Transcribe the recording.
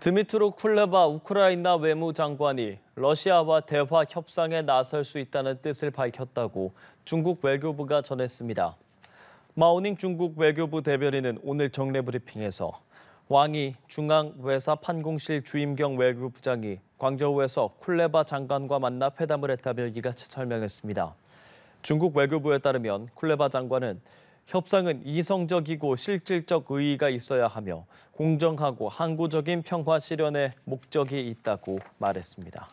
드미트로 쿨레바 우크라이나 외무장관이 러시아와 대화 협상에 나설 수 있다는 뜻을 밝혔다고 중국 외교부가 전했습니다. 마오닝 중국 외교부 대변인은 오늘 정례 브리핑에서 왕이 중앙외사 판공실 주임경 외교부장이 광저우에서 쿨레바 장관과 만나 회담을 했다며 이같이 설명했습니다. 중국 외교부에 따르면 쿨레바 장관은 협상은 이성적이고 실질적 의의가 있어야 하며 공정하고 항구적인 평화 실현의 목적이 있다고 말했습니다.